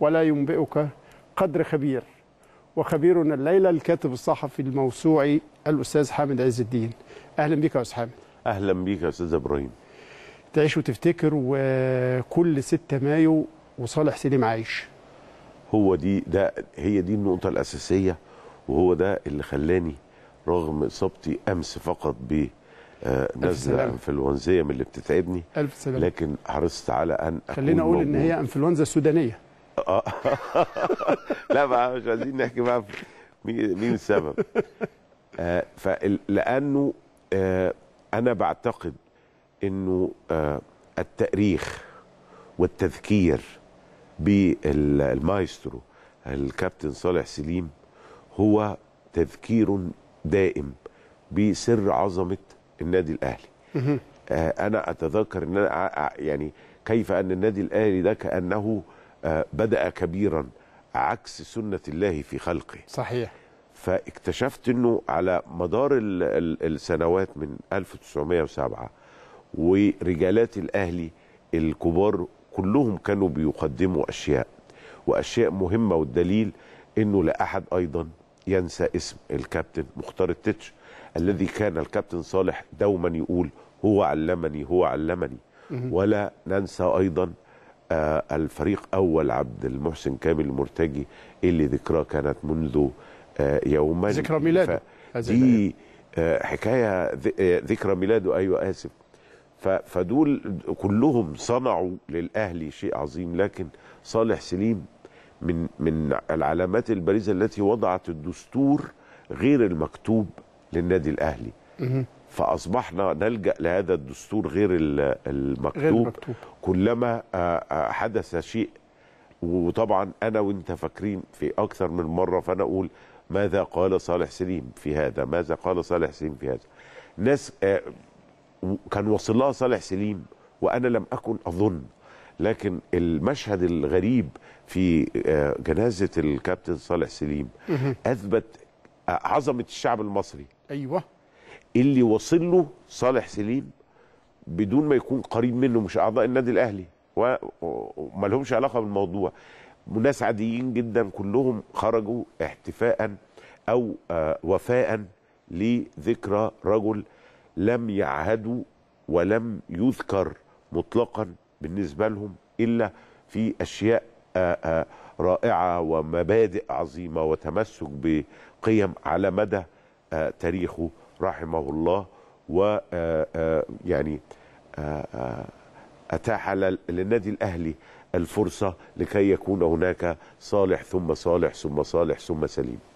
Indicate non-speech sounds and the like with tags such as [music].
ولا ينبئك قدر خبير وخبيرنا الليلة الكاتب الصحفي الموسوعي الأستاذ حامد عز الدين أهلا بك يا أستاذ حامد أهلا بك يا أستاذ إبراهيم تعيش وتفتكر وكل 6 مايو وصالح سليم عايش هو دي ده هي دي النقطة الأساسية وهو ده اللي خلاني رغم إصابتي أمس فقط ب آه، نزلة انفلونزية من اللي بتتعبني ألف سلام. لكن حرصت على أن خلينا أقول إن هي انفلونزا سودانية آه. [laughs] لا بقى مش عايزين نحكي بقى مين السبب آه فلانه آه انا بعتقد انه آه التاريخ والتذكير بالمايسترو الكابتن صالح سليم هو تذكير دائم بسر عظمه النادي الاهلي آه، انا اتذكر ان انا آه، يعني كيف ان النادي الاهلي ده كانه بدأ كبيرا عكس سنة الله في خلقه صحيح فاكتشفت انه على مدار السنوات من 1907 ورجالات الاهلي الكبار كلهم كانوا بيقدموا اشياء واشياء مهمه والدليل انه لا احد ايضا ينسى اسم الكابتن مختار التتش الذي كان الكابتن صالح دوما يقول هو علمني هو علمني ولا ننسى ايضا آه، الفريق أول عبد المحسن كامل المرتجي اللي ذكراه كانت منذ آه، يومين ذكرى ميلاده دي آه، حكاية ذكرى ميلاده أيوة آسف فدول كلهم صنعوا للأهلي شيء عظيم لكن صالح سليم من من العلامات البارزة التي وضعت الدستور غير المكتوب للنادي الأهلي فاصبحنا نلجا لهذا الدستور غير المكتوب, غير المكتوب. كلما آه، آه، حدث شيء وطبعا انا وانت فاكرين في اكثر من مره فانا اقول ماذا قال صالح سليم في هذا ماذا قال صالح سليم في هذا ناس آه، كان وصلها لها صالح سليم وانا لم اكن اظن لكن المشهد الغريب في جنازه الكابتن صالح سليم اثبت عظمه الشعب المصري ايوه اللي وصل له صالح سليم بدون ما يكون قريب منه مش اعضاء النادي الاهلي وما لهمش علاقه بالموضوع ناس عاديين جدا كلهم خرجوا احتفاء او آه، وفاء لذكرى رجل لم يعهدوا ولم يذكر مطلقا بالنسبه لهم الا في اشياء آه، آه، رائعه ومبادئ عظيمه وتمسك بقيم على مدى تاريخه رحمه الله و آه، آه، يعني آه، اتاح للنادي الاهلي الفرصه لكي يكون هناك صالح ثم صالح ثم صالح ثم سليم